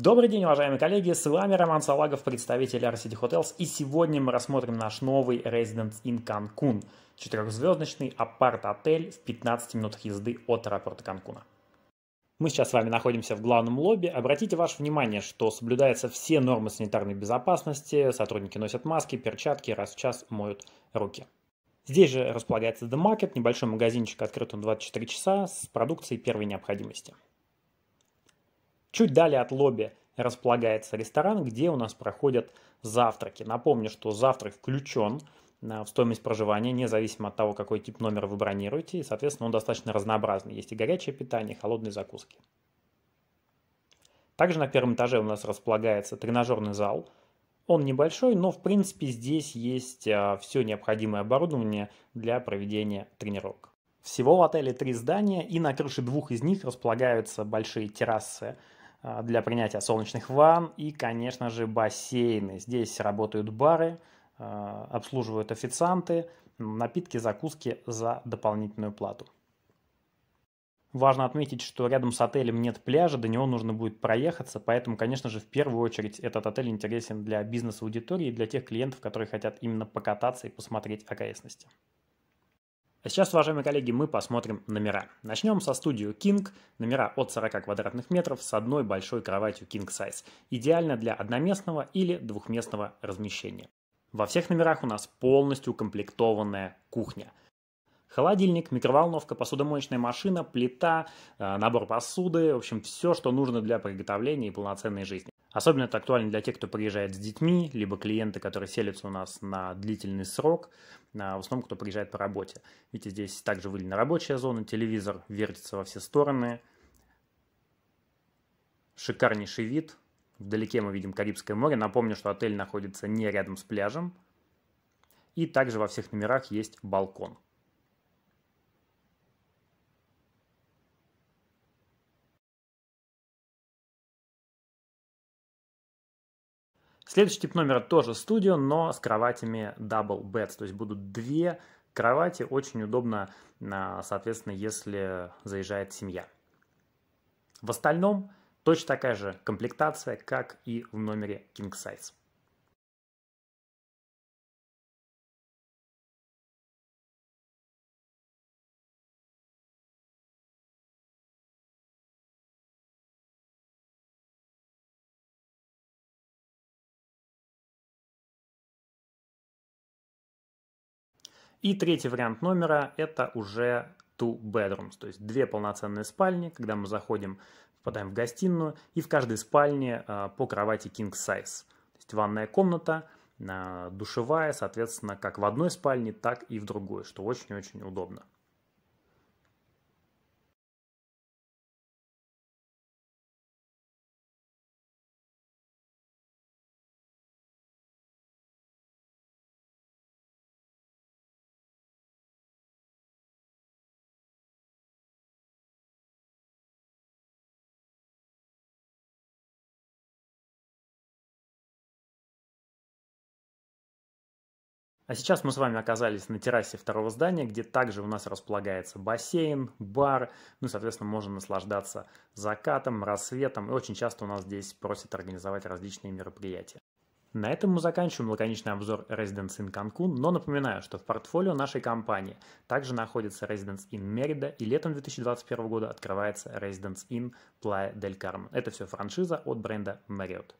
Добрый день, уважаемые коллеги, с вами Роман Салагов, представитель RCD Hotels, и сегодня мы рассмотрим наш новый Residence in Cancun, четырехзвездочный апарт-отель в 15 минутах езды от аэропорта Канкуна. Мы сейчас с вами находимся в главном лобби. Обратите ваше внимание, что соблюдаются все нормы санитарной безопасности, сотрудники носят маски, перчатки, раз в час моют руки. Здесь же располагается The Market, небольшой магазинчик, открыт он 24 часа, с продукцией первой необходимости. Чуть далее от лобби располагается ресторан, где у нас проходят завтраки. Напомню, что завтрак включен э, в стоимость проживания, независимо от того, какой тип номера вы бронируете. И, соответственно, он достаточно разнообразный. Есть и горячее питание, и холодные закуски. Также на первом этаже у нас располагается тренажерный зал. Он небольшой, но в принципе здесь есть э, все необходимое оборудование для проведения тренировок. Всего в отеле три здания, и на крыше двух из них располагаются большие террасы а, для принятия солнечных ванн и, конечно же, бассейны. Здесь работают бары, а, обслуживают официанты, напитки, закуски за дополнительную плату. Важно отметить, что рядом с отелем нет пляжа, до него нужно будет проехаться, поэтому, конечно же, в первую очередь этот отель интересен для бизнес-аудитории и для тех клиентов, которые хотят именно покататься и посмотреть окрестности. А сейчас, уважаемые коллеги, мы посмотрим номера. Начнем со студию King. Номера от 40 квадратных метров с одной большой кроватью King Size. Идеально для одноместного или двухместного размещения. Во всех номерах у нас полностью укомплектованная кухня. Холодильник, микроволновка, посудомоечная машина, плита, э, набор посуды, в общем, все, что нужно для приготовления и полноценной жизни. Особенно это актуально для тех, кто приезжает с детьми, либо клиенты, которые селятся у нас на длительный срок, а, в основном кто приезжает по работе. Видите, здесь также выделена рабочая зона, телевизор вертится во все стороны, шикарнейший вид. Вдалеке мы видим Карибское море. Напомню, что отель находится не рядом с пляжем. И также во всех номерах есть балкон. Следующий тип номера тоже студио, но с кроватями double beds, то есть будут две кровати, очень удобно, а, соответственно, если заезжает семья. В остальном точно такая же комплектация, как и в номере King Size. И третий вариант номера – это уже two bedrooms, то есть две полноценные спальни, когда мы заходим, попадаем в гостиную, и в каждой спальне а, по кровати king size. То есть ванная комната, а, душевая, соответственно, как в одной спальне, так и в другой, что очень-очень удобно. А сейчас мы с вами оказались на террасе второго здания, где также у нас располагается бассейн, бар, ну и, соответственно, можно наслаждаться закатом, рассветом, и очень часто у нас здесь просят организовать различные мероприятия. На этом мы заканчиваем лаконичный обзор Residence in Cancun, но напоминаю, что в портфолио нашей компании также находится Residence in Merida, и летом 2021 года открывается Residence in Playa del Carmen. Это все франшиза от бренда Marriott.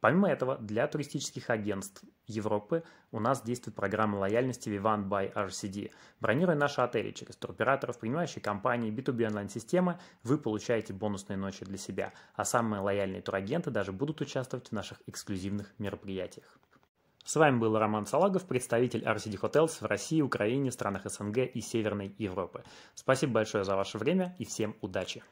Помимо этого, для туристических агентств Европы у нас действует программа лояльности Vivant by RCD. Бронируя наши отели через туроператоров, принимающие компании, B2B онлайн-системы, вы получаете бонусные ночи для себя, а самые лояльные турагенты даже будут участвовать в наших эксклюзивных мероприятиях. С вами был Роман Салагов, представитель RCD Hotels в России, Украине, странах СНГ и Северной Европы. Спасибо большое за ваше время и всем удачи!